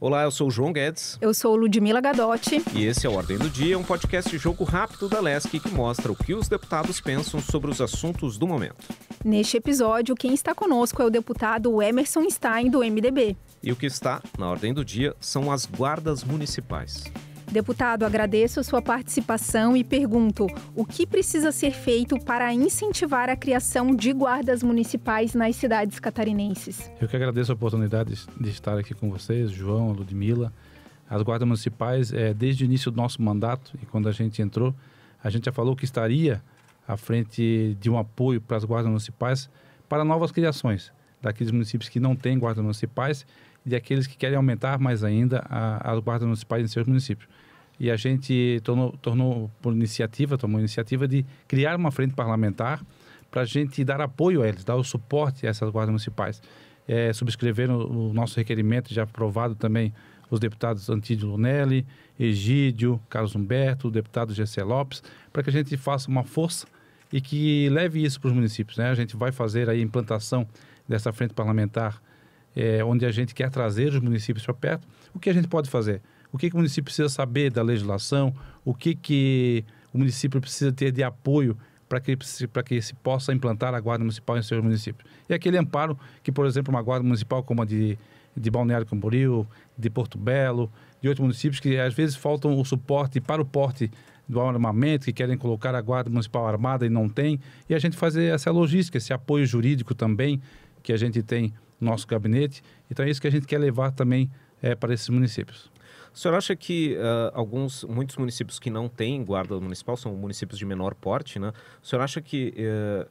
Olá, eu sou o João Guedes. Eu sou Ludmila Gadotti. E esse é o Ordem do Dia, um podcast de jogo rápido da LESC que mostra o que os deputados pensam sobre os assuntos do momento. Neste episódio, quem está conosco é o deputado Emerson Stein, do MDB. E o que está na Ordem do Dia são as guardas municipais. Deputado, agradeço a sua participação e pergunto: o que precisa ser feito para incentivar a criação de guardas municipais nas cidades catarinenses? Eu que agradeço a oportunidade de estar aqui com vocês, João, Ludmila. As guardas municipais, é, desde o início do nosso mandato e quando a gente entrou, a gente já falou que estaria à frente de um apoio para as guardas municipais para novas criações daqueles municípios que não têm guardas municipais e aqueles que querem aumentar mais ainda as guardas municipais em seus municípios. E a gente tornou, tornou por iniciativa, tomou iniciativa de criar uma frente parlamentar para a gente dar apoio a eles, dar o suporte a essas guardas municipais. É, subscreveram o nosso requerimento, já aprovado também os deputados Antídio Lunelli, Egídio, Carlos Humberto, o deputado Gessé Lopes, para que a gente faça uma força e que leve isso para os municípios. Né? A gente vai fazer a implantação dessa frente parlamentar, é, onde a gente quer trazer os municípios para perto, o que a gente pode fazer? O que, que o município precisa saber da legislação? O que, que o município precisa ter de apoio para que, para que se possa implantar a guarda municipal em seus municípios? E aquele amparo que, por exemplo, uma guarda municipal como a de, de Balneário Camboriú, de Porto Belo, de outros municípios que às vezes faltam o suporte para o porte do armamento, que querem colocar a guarda municipal armada e não tem, e a gente fazer essa logística, esse apoio jurídico também, que a gente tem no nosso gabinete. Então é isso que a gente quer levar também é, para esses municípios. O senhor acha que uh, alguns, muitos municípios que não têm guarda municipal são municípios de menor porte, né? O senhor acha que uh, eh,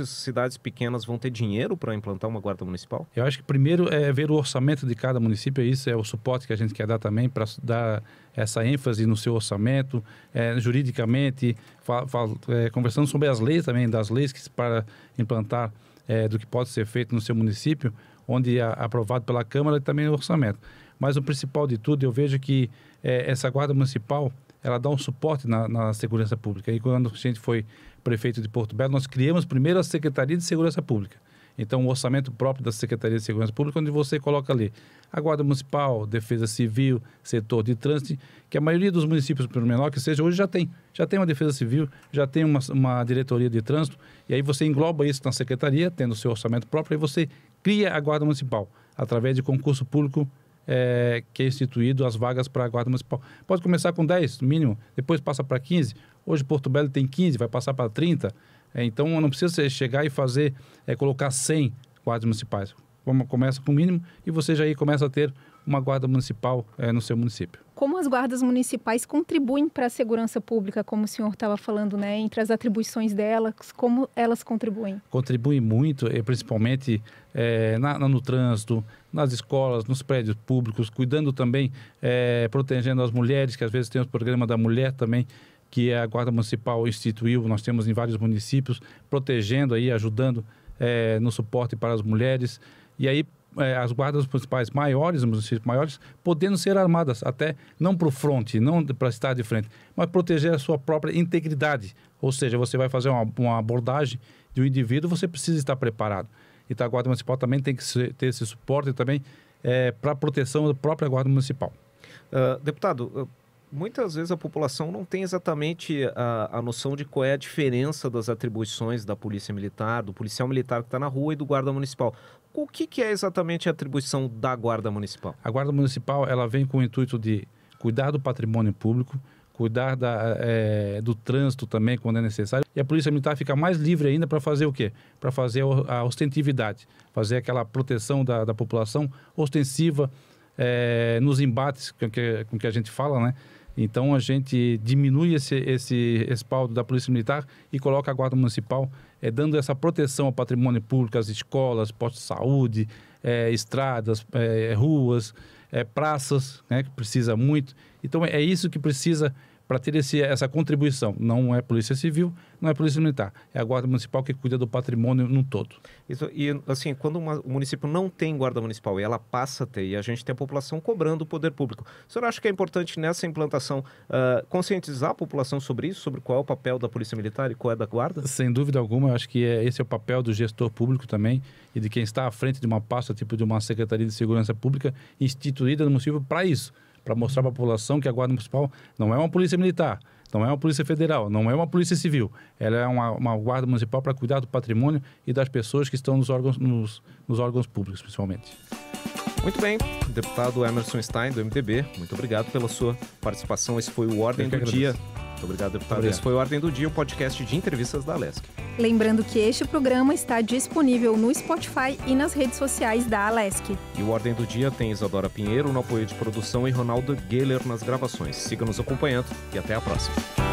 as cidades pequenas vão ter dinheiro para implantar uma guarda municipal? Eu acho que primeiro é ver o orçamento de cada município, é isso é o suporte que a gente quer dar também para dar essa ênfase no seu orçamento, é, juridicamente, fal, fal, é, conversando sobre as leis também, das leis que, para implantar é, do que pode ser feito no seu município, onde é aprovado pela Câmara e também o orçamento. Mas o principal de tudo, eu vejo que é, essa Guarda Municipal, ela dá um suporte na, na, segurança pública. E quando a gente foi prefeito de Porto Belo, nós criamos primeiro a Secretaria de Segurança Pública. Então, o orçamento próprio da Secretaria de Segurança Pública, onde você coloca ali a Guarda Municipal, Defesa Civil, setor de trânsito, que a maioria dos municípios, pelo menor que seja, hoje já tem. Já tem uma Defesa Civil, já tem uma, uma diretoria de trânsito, e aí você engloba isso na Secretaria, tendo o seu orçamento próprio, e você cria a Guarda Municipal, através de concurso público é, que é instituído as vagas para a Guarda Municipal. Pode começar com 10, mínimo, depois passa para 15. Hoje Porto Belo tem 15, vai passar para 30. É, então não precisa você chegar e fazer, é, colocar 100 guardas municipais. Começa com o mínimo e você já aí começa a ter uma guarda municipal é, no seu município. Como as guardas municipais contribuem para a segurança pública, como o senhor estava falando, né? Entre as atribuições delas, como elas contribuem? Contribuem muito, eh, principalmente é, na, no trânsito, nas escolas, nos prédios públicos, cuidando também, é, protegendo as mulheres, que às vezes tem o programa da mulher também, que a Guarda Municipal instituiu, nós temos em vários municípios, protegendo aí, ajudando é, no suporte para as mulheres. E aí é, as guardas principais maiores, municípios maiores, podendo ser armadas, até não para o fronte, não para estar de frente, mas proteger a sua própria integridade. Ou seja, você vai fazer uma, uma abordagem de um indivíduo, você precisa estar preparado. Então a Guarda Municipal também tem que ser, ter esse suporte também é, para proteção da própria Guarda Municipal. Uh, deputado, ah, muitas vezes a população não tem exatamente a, a noção de qual é a diferença das atribuições da polícia militar, do policial militar que está na rua e do guarda municipal. O que, que, é exatamente a atribuição da guarda municipal? A guarda municipal ela vem com o intuito de cuidar do patrimônio público, cuidar da, é, do trânsito também quando é necessário. E a polícia militar fica mais livre ainda para fazer o quê? Para fazer a ostentividade, fazer aquela proteção da, da população ostensiva é, nos embates com que, com que a gente fala, né? Então a gente diminui esse, esse respaldo da Polícia Militar e coloca a Guarda Municipal é, dando essa proteção ao patrimônio público, às escolas, postos de saúde, é, estradas, é, ruas, praças, né, que precisa muito. Então é isso que precisa para ter esse, essa contribuição. Não é Polícia Civil, não é Polícia Militar, é a Guarda Municipal que cuida do patrimônio no todo. Isso, e assim, quando uma, o município não tem Guarda Municipal e ela passa a ter, e a gente tem a população cobrando o poder público, o senhor acha que é importante nessa implantação uh, conscientizar a população sobre isso, sobre qual é o papel da Polícia Militar e qual é da Guarda? Sem dúvida alguma, eu acho que é, esse é o papel do gestor público também e de quem está à frente de uma pasta, tipo de uma Secretaria de Segurança Pública instituída no município para isso para mostrar para a população que a Guarda Municipal não é uma polícia militar, não é uma polícia federal, não é uma polícia civil. Ela é uma, uma guarda municipal para cuidar do patrimônio e das pessoas que estão nos órgãos, nos, nos órgãos públicos, principalmente. Muito bem, deputado Emerson Stein, do MDB. muito obrigado pela sua participação. Esse foi o Ordem do agradeço. Dia. Muito obrigado, deputado. Obrigado. Esse foi o Ordem do Dia, o podcast de entrevistas da Alesc. Lembrando que este programa está disponível no Spotify e nas redes sociais da Alesc. E o Ordem do Dia tem Isadora Pinheiro no apoio de produção e Ronaldo Geller nas gravações. Siga nos acompanhando e até a próxima.